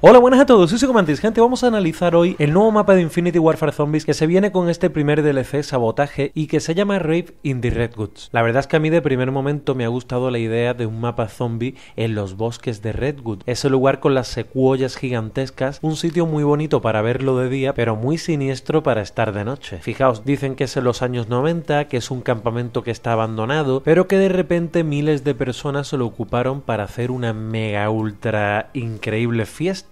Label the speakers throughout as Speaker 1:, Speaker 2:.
Speaker 1: Hola, buenas a todos, soy Comantis. Gente, vamos a analizar hoy el nuevo mapa de Infinity Warfare Zombies que se viene con este primer DLC Sabotaje y que se llama Rape in the Redwoods. La verdad es que a mí de primer momento me ha gustado la idea de un mapa zombie en los bosques de Redwood, ese lugar con las secuoyas gigantescas, un sitio muy bonito para verlo de día, pero muy siniestro para estar de noche. Fijaos, dicen que es en los años 90, que es un campamento que está abandonado, pero que de repente miles de personas se lo ocuparon para hacer una mega ultra increíble fiesta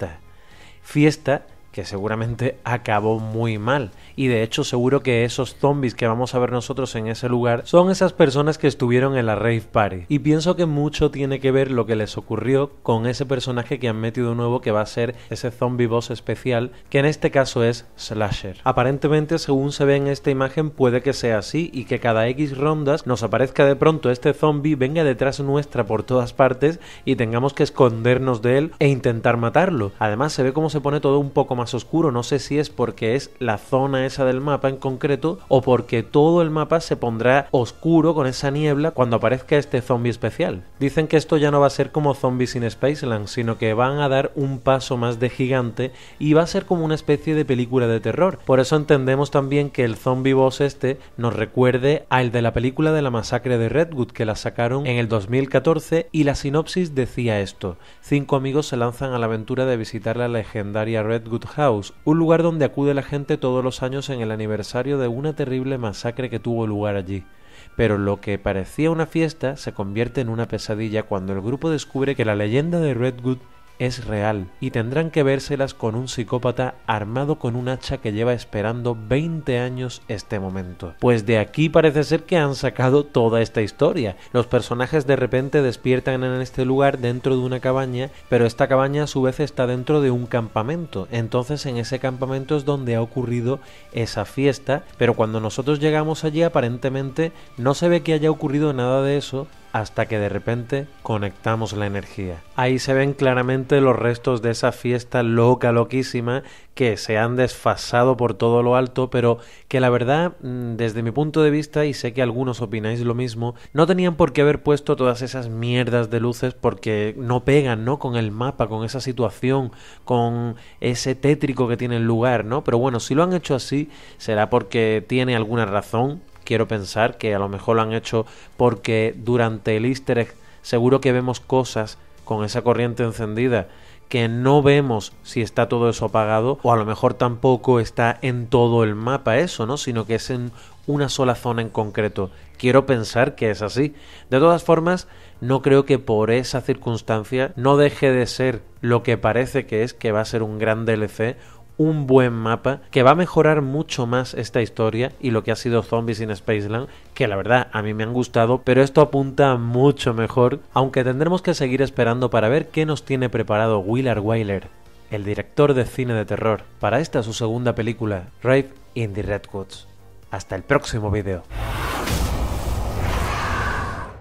Speaker 1: fiesta que seguramente acabó muy mal y de hecho seguro que esos zombies que vamos a ver nosotros en ese lugar son esas personas que estuvieron en la rave party y pienso que mucho tiene que ver lo que les ocurrió con ese personaje que han metido nuevo que va a ser ese zombie boss especial que en este caso es Slasher. Aparentemente según se ve en esta imagen puede que sea así y que cada X rondas nos aparezca de pronto este zombie venga detrás nuestra por todas partes y tengamos que escondernos de él e intentar matarlo. Además se ve cómo se pone todo un poco más oscuro, no sé si es porque es la zona esa del mapa en concreto o porque todo el mapa se pondrá oscuro con esa niebla cuando aparezca este zombie especial. Dicen que esto ya no va a ser como Zombies in Spaceland, sino que van a dar un paso más de gigante y va a ser como una especie de película de terror. Por eso entendemos también que el zombie boss este nos recuerde al de la película de la masacre de Redwood que la sacaron en el 2014 y la sinopsis decía esto. Cinco amigos se lanzan a la aventura de visitar la legendaria Redwood House, un lugar donde acude la gente todos los años en el aniversario de una terrible masacre que tuvo lugar allí, pero lo que parecía una fiesta se convierte en una pesadilla cuando el grupo descubre que la leyenda de Redwood es real y tendrán que vérselas con un psicópata armado con un hacha que lleva esperando 20 años este momento. Pues de aquí parece ser que han sacado toda esta historia. Los personajes de repente despiertan en este lugar dentro de una cabaña, pero esta cabaña a su vez está dentro de un campamento. Entonces en ese campamento es donde ha ocurrido esa fiesta, pero cuando nosotros llegamos allí aparentemente no se ve que haya ocurrido nada de eso hasta que de repente conectamos la energía. Ahí se ven claramente los restos de esa fiesta loca, loquísima, que se han desfasado por todo lo alto, pero que la verdad, mm, desde mi punto de vista, y sé que algunos opináis lo mismo, no tenían por qué haber puesto todas esas mierdas de luces porque no pegan, ¿no? Con el mapa, con esa situación, con ese tétrico que tiene el lugar, ¿no? Pero bueno, si lo han hecho así, será porque tiene alguna razón quiero pensar que a lo mejor lo han hecho porque durante el easter egg seguro que vemos cosas con esa corriente encendida que no vemos si está todo eso apagado o a lo mejor tampoco está en todo el mapa eso, ¿no? Sino que es en una sola zona en concreto. Quiero pensar que es así. De todas formas, no creo que por esa circunstancia no deje de ser lo que parece que es que va a ser un gran DLC, un buen mapa que va a mejorar mucho más esta historia y lo que ha sido Zombies in Spaceland, que la verdad a mí me han gustado, pero esto apunta mucho mejor, aunque tendremos que seguir esperando para ver qué nos tiene preparado Willard Wyler, el director de cine de terror, para esta su segunda película, Rave in the Redwoods. Hasta el próximo video.